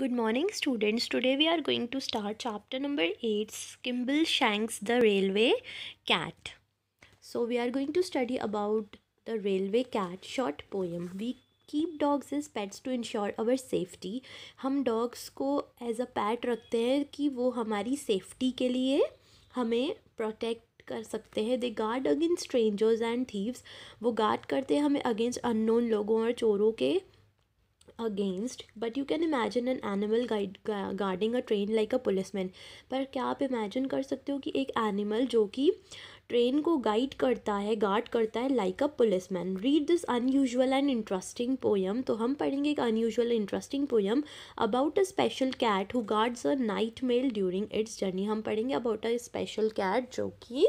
Good morning students today we are going to start chapter number eight Skimbleshanks the railway cat so we are going to study about the railway cat short poem we keep dogs as pets to ensure our safety हम dogs को as a pet रखते हैं कि वो हमारी safety के लिए हमें प्रोटेक्ट कर सकते हैं they guard against strangers and thieves वो गार्ड करते हैं हमें अगेंस्ट अननोन लोगों और चोरों के but you can imagine an animal guide guarding a train like a policeman पर क्या आप इमेजिन कर सकते हो कि एक एनिमल जो कि ट्रेन को गाइड करता है गार्ड करता है like a policeman read this unusual and interesting poem तो हम पढ़ेंगे एक unusual interesting poem about a special cat who guards a night mail during its journey हम पढ़ेंगे अबाउट अ स्पेशल कैट जो कि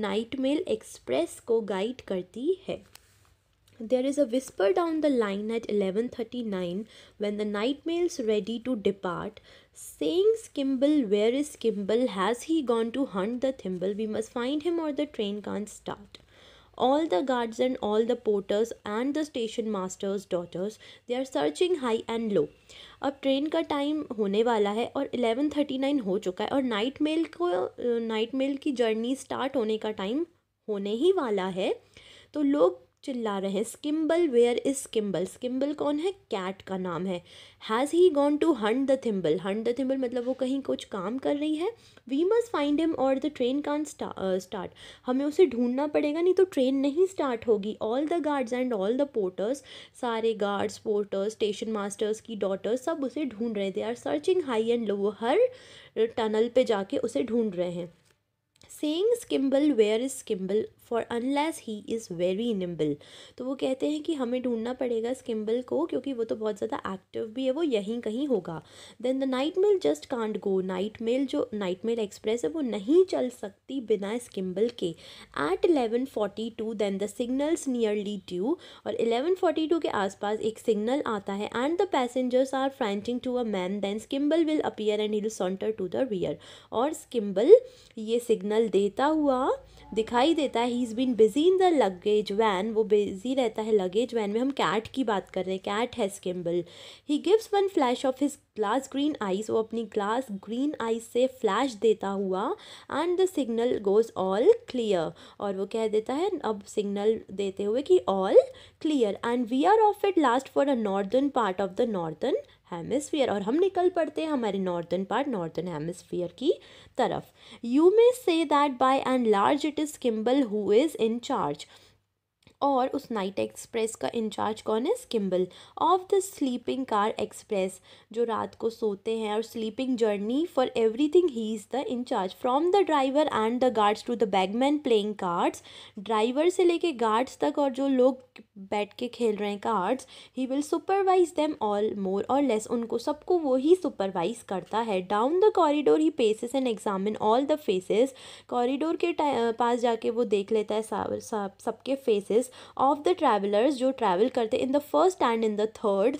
नाइट मेल एक्सप्रेस को guide करती है There is a whisper down the line at 11:39 when the night mail's ready to depart, saying Skimble, where is Skimble? Has he gone to hunt the thimble? We must find him or the train can't start. All the guards and all the porters and the station master's daughters, they are searching high and low. अब train का time होने वाला है और thirty nine हो चुका है और नाइट मेल को नाइट मेल की जर्नी स्टार्ट होने का टाइम होने ही वाला है तो लोग चिल्ला रहे हैं स्किम्बल वेयर इज स्किम्बल स्किम्बल कौन है कैट का नाम है has he gone to hunt the thimble hunt the thimble मतलब वो कहीं कुछ काम कर रही है वी मस्ट फाइंड हिम और द ट्रेन कान स्टार्ट हमें उसे ढूंढना पड़ेगा नहीं तो ट्रेन नहीं स्टार्ट होगी all the guards and all the porters सारे गार्ड्स पोर्टर्स स्टेशन मास्टर्स की डॉटर्स सब उसे ढूंढ रहे थे are searching high and low हर टनल पे जाके उसे ढूंढ रहे हैं saying Skimble where is Skimble for unless he is very nimble तो वो कहते हैं कि हमें ढूंढना पड़ेगा स्किम्बल को क्योंकि वो तो बहुत ज़्यादा एक्टिव भी है वो यहीं कहीं होगा then the night mail just can't go night mail जो नाइट मेल एक्सप्रेस है वो नहीं चल सकती बिना स्किम्बल के at eleven forty two then the signals nearly due और एलेवन फोर्टी टू के आसपास एक सिग्नल आता है and the passengers are frantic to a man then Skimble will appear and he'll saunter to the rear और Skimble ये signal देता हुआ दिखाई देता है is been busy in the luggage van वो बिज़ी रहता है लगेज वैन में हम कैट की बात कर रहे हैं कैट है Skimble he gives one flash of his glass green eyes वो अपनी ग्लास ग्रीन आइज से फ्लैश देता हुआ and the signal goes all clear और वो कह देता है अब सिग्नल देते हुए कि all clear and we are off at last for a northern part of the northern hemisphere और हम निकल पड़ते हैं हमारे नॉर्दर्न पार्ट नॉर्दर्न हेमिसफियर की तरफ you may say that by and large it is Skimble who is in charge और उस नाइट एक्सप्रेस का इंचार्ज कौन है Skimble of the sleeping car express जो रात को सोते हैं और sleeping journey for everything he is the in charge from the driver and the guards to the bagman playing cards driver से लेके गार्ड्स तक और जो लोग बैठ के खेल रहे हैं cards he will supervise them all more or less उनको सबको वो ही सुपरवाइज करता है down the corridor he paces and examine all the faces corridor के पास जाके वो देख लेता है सबके फेसेस ऑफ द ट्रैवलर्स जो ट्रैवल करते in the first and in the third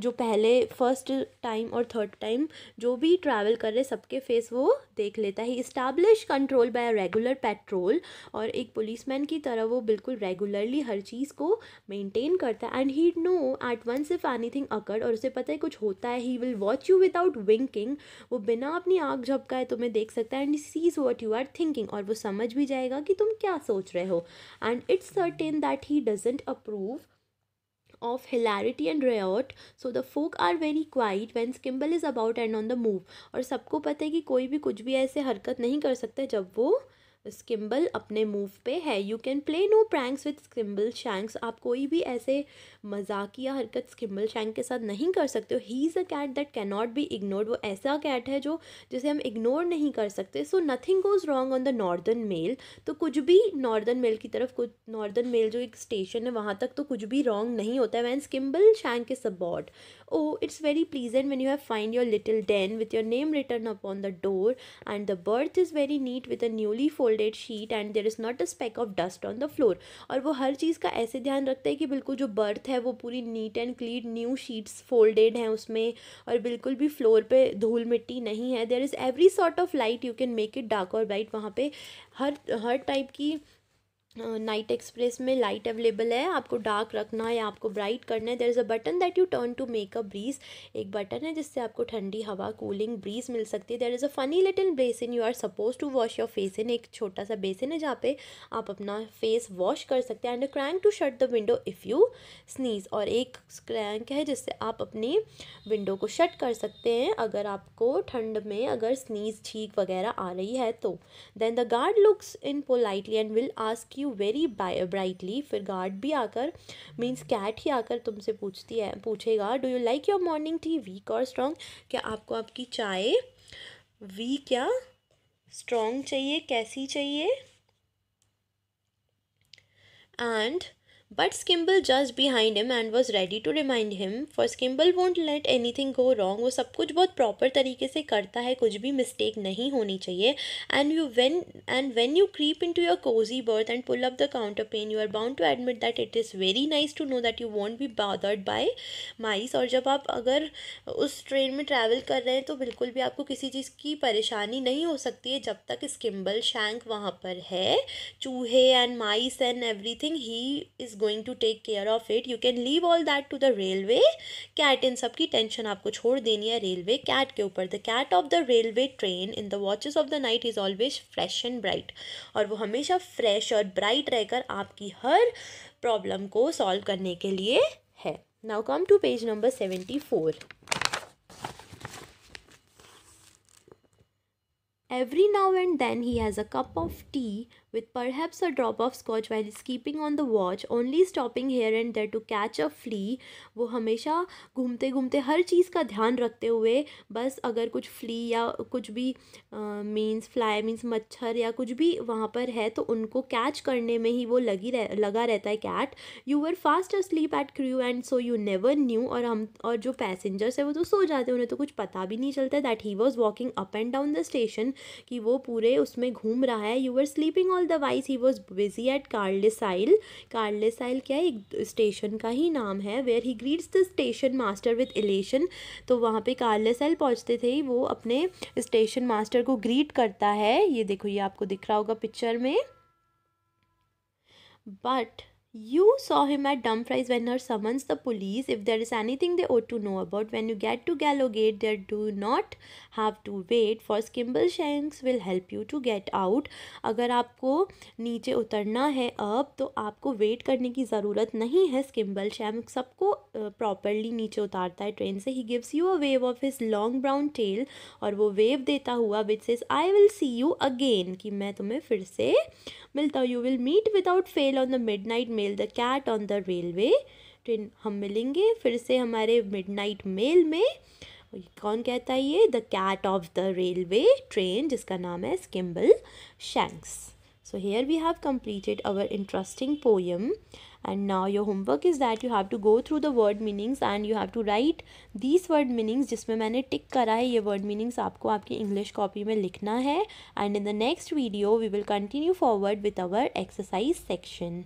जो पहले फर्स्ट टाइम और थर्ड टाइम जो भी ट्रैवल कर रहे सबके फेस वो देख लेता है establish control by regular patrol और एक पुलिसमैन की तरह वो बिल्कुल रेगुलरली हर चीज़ को मेंटेन करता है and he know at once if anything occurred और उसे पता है कुछ होता है he will watch you without winking वो बिना अपनी आँख झपकाए तुम्हें देख सकता है and sees what you are thinking और वो समझ भी जाएगा कि तुम क्या सोच रहे हो and it's certain that he doesn't approve of hilarity and riot so the folk are very quiet when skimble is about and on the move और सबको पता है कि कोई भी कुछ भी ऐसे हरकत नहीं कर सकता जब वो स्किम्बल अपने मूव पे है you can play no pranks with Skimble Shanks आप कोई भी ऐसे मजाकिया हरकत स्किम्बल शैंक के साथ नहीं कर सकते हो he is a cat that can not be ignored वो ऐसा कैट है जो जिसे हम इग्नोर नहीं कर सकते so nothing goes wrong on the northern mail तो कुछ भी नॉर्दर्न मेल की तरफ कुछ नॉर्दर्न मेल जो एक स्टेशन है वहाँ तक तो कुछ भी रॉन्ग नहीं होता है when Skimble Shank is about oh it's very pleasant when you have find your little den with your name written upon the door and the berth is very neat with a newly four folded sheet and there is not a speck of dust on the floor और वो हर चीज़ का ऐसे ध्यान रखता है कि बिल्कुल जो बर्थ है वो पूरी neat and clean new sheets folded हैं उसमें और बिल्कुल भी फ्लोर पे धूल मिट्टी नहीं है there is every sort of light you can make it dark or white वहाँ पे हर हर टाइप की नाइट एक्सप्रेस में लाइट अवेलेबल है आपको डार्क रखना है आपको ब्राइट करना है there is a button that you turn to make a breeze एक बटन है जिससे आपको ठंडी हवा कूलिंग ब्रीज मिल सकती है there is a funny little basin you are suppose to wash your face in एक छोटा सा बेसिन है जहाँ पे आप अपना फेस वॉश कर सकते हैं and a crank to shut the window if you sneeze और एक क्रैंक है जिससे आप अपनी विंडो को शट कर सकते हैं अगर आपको ठंड में अगर स्नीज छीक वगैरह आ रही है तो then the guard looks in politely and will ask you you very brightly फिर गार्ड भी आकर मीन्स कैट ही आकर तुमसे पूछती है पूछेगा do you like your morning tea weak or strong क्या आपको आपकी चाय वीक या स्ट्रॉन्ग चाहिए कैसी चाहिए and But Skimble just behind him and was ready to remind him for Skimble won't let anything go wrong वो सब कुछ बहुत प्रॉपर तरीके से करता है कुछ भी मिस्टेक नहीं होनी चाहिए and you when and when you creep into your cosy berth and pull up the counterpane you are bound to admit that it is very nice to know that you won't be bothered by mice और जब आप अगर उस train में travel कर रहे हैं तो बिल्कुल भी आपको किसी चीज़ की परेशानी नहीं हो सकती है जब तक स्किम्बल शैंक वहाँ पर है चूहे and mice and everything he is going to take care of it you can leave all that to the railway cat इन सब की टेंशन आपको छोड़ देनी है रेलवे कैट के ऊपर the cat of the railway train in the watches of the night is always fresh and bright और वो हमेशा फ्रेश और ब्राइट रहकर आपकी हर प्रॉब्लम को सॉल्व करने के लिए है now come to page number seventy four Every now and then he has a cup of tea with perhaps a drop of scotch while keeping on the watch, only stopping here and there to catch a flea. वो हमेशा घूमते घूमते हर चीज़ का ध्यान रखते हुए बस अगर कुछ फ्ली या कुछ भी मीन्स फ्लाई मीन्स मच्छर या कुछ भी वहाँ पर है तो उनको कैच करने में ही वो लगी रह लगा रहता है cat you are fast sleep at Crewe and so you never knew और हम और जो पैसेंजर्स है वो तो सो जाते हैं उन्हें तो कुछ पता भी नहीं चलता that he was walking up and down the station कि वो पूरे उसमें घूम रहा है you are sleeping all the while he was busy at Carlisle Carlisle क्या है एक स्टेशन का ही नाम है where he greets the station master with elation तो वहाँ पे कार्लिसाइल पहुँचते थे वो अपने स्टेशन मास्टर को ग्रीट करता है ये देखो ये आपको दिख रहा होगा पिक्चर में but You saw him at Dumfries when her summons the police. If there is anything they ought to know about, when you get to Gallowgate, there do not have to wait for Skimble Shanks will help you to get out. अगर आपको नीचे उतरना है अब तो आपको wait करने की ज़रूरत नहीं है skimble shanks सबको properly नीचे उतारता है train से he gives you a wave of his long brown tail और वो wave देता हुआ which says i will see you again कि मैं तुम्हें फिर से मिलता हूँ you will meet without fail on the mid mail the cat on the railway train हम मिलेंगे फिर से हमारे मिड नाइट मेल में कौन कहता है ये the cat of the railway train जिसका नाम है Skimble Shanks so here we have completed our interesting poem and now your homework is that you have to go through the word meanings and you have to write these word meanings जिसमें मैंने टिक करा है ये word meanings आपको आपकी English copy में लिखना है and in the next video we will continue forward with our exercise section